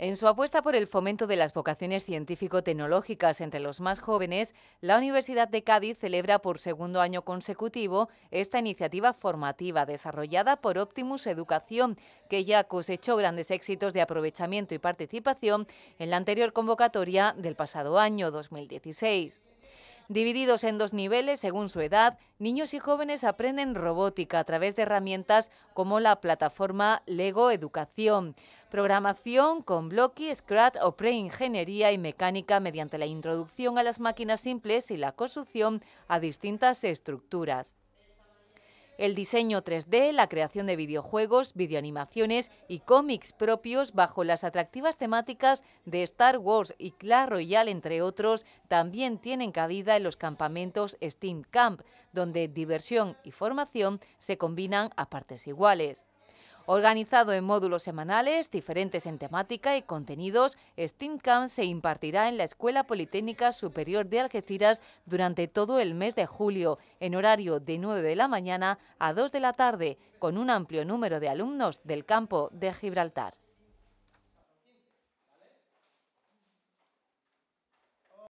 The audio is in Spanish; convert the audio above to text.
En su apuesta por el fomento de las vocaciones científico-tecnológicas entre los más jóvenes, la Universidad de Cádiz celebra por segundo año consecutivo esta iniciativa formativa desarrollada por Optimus Educación, que ya cosechó grandes éxitos de aprovechamiento y participación en la anterior convocatoria del pasado año 2016. Divididos en dos niveles según su edad, niños y jóvenes aprenden robótica a través de herramientas como la plataforma Lego Educación programación con bloque, scratch o preingeniería y mecánica mediante la introducción a las máquinas simples y la construcción a distintas estructuras. El diseño 3D, la creación de videojuegos, videoanimaciones y cómics propios bajo las atractivas temáticas de Star Wars y Clash Royale, entre otros, también tienen cabida en los campamentos Steam Camp, donde diversión y formación se combinan a partes iguales. Organizado en módulos semanales, diferentes en temática y contenidos, Steam Camp se impartirá en la Escuela Politécnica Superior de Algeciras durante todo el mes de julio, en horario de 9 de la mañana a 2 de la tarde, con un amplio número de alumnos del campo de Gibraltar.